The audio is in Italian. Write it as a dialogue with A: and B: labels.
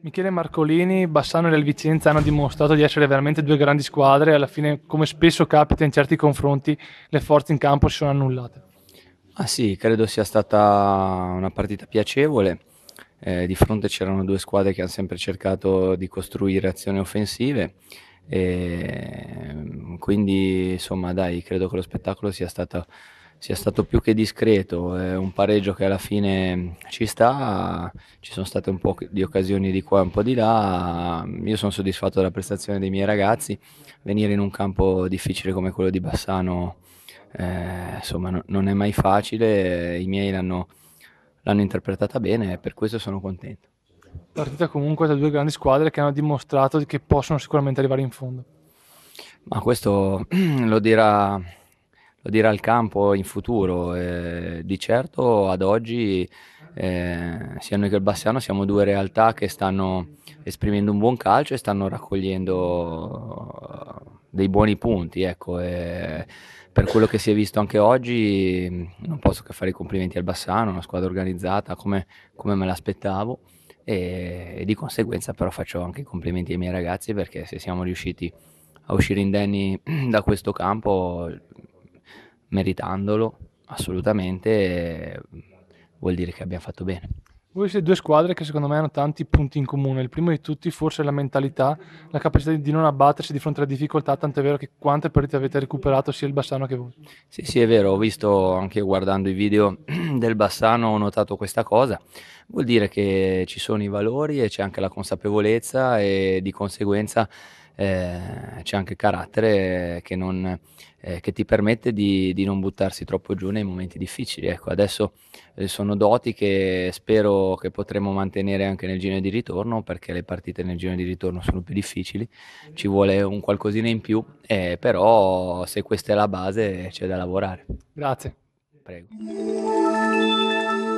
A: Michele Marcolini, Bassano e del Vicenza hanno dimostrato di essere veramente due grandi squadre e alla fine, come spesso capita in certi confronti, le forze in campo si sono annullate.
B: Ah sì, credo sia stata una partita piacevole eh, di fronte c'erano due squadre che hanno sempre cercato di costruire azioni offensive. E mm, quindi insomma dai, credo che lo spettacolo sia stato, sia stato più che discreto, è un pareggio che alla fine mm, ci sta, ci sono state un po' di occasioni di qua e un po' di là, io sono soddisfatto della prestazione dei miei ragazzi, venire in un campo difficile come quello di Bassano eh, insomma no, non è mai facile, i miei l'hanno l'hanno interpretata bene e per questo sono contento.
A: Partita comunque da due grandi squadre che hanno dimostrato che possono sicuramente arrivare in fondo.
B: Ma questo lo dirà, lo dirà il campo in futuro. Eh, di certo ad oggi eh, sia noi che il Bassiano siamo due realtà che stanno esprimendo un buon calcio e stanno raccogliendo dei buoni punti, ecco, per quello che si è visto anche oggi non posso che fare i complimenti al Bassano, una squadra organizzata come, come me l'aspettavo e, e, di conseguenza però faccio anche i complimenti ai miei ragazzi perché se siamo riusciti a uscire indenni da questo campo meritandolo assolutamente vuol dire che abbiamo fatto bene.
A: Voi siete due squadre che secondo me hanno tanti punti in comune. Il primo di tutti forse è la mentalità, la capacità di non abbattersi di fronte alle difficoltà, tant'è vero che quante partite avete recuperato sia il Bassano che voi.
B: Sì, sì, è vero, ho visto anche guardando i video del Bassano, ho notato questa cosa. Vuol dire che ci sono i valori e c'è anche la consapevolezza e di conseguenza eh, c'è anche carattere che, non, eh, che ti permette di, di, non buttarsi troppo giù nei momenti difficili. Ecco, adesso eh, sono doti che spero che potremo mantenere anche nel giro di ritorno, perché le partite nel giro di ritorno sono più difficili, ci vuole un qualcosina in più, eh, però se questa è la base c'è da lavorare.
A: Grazie. Prego.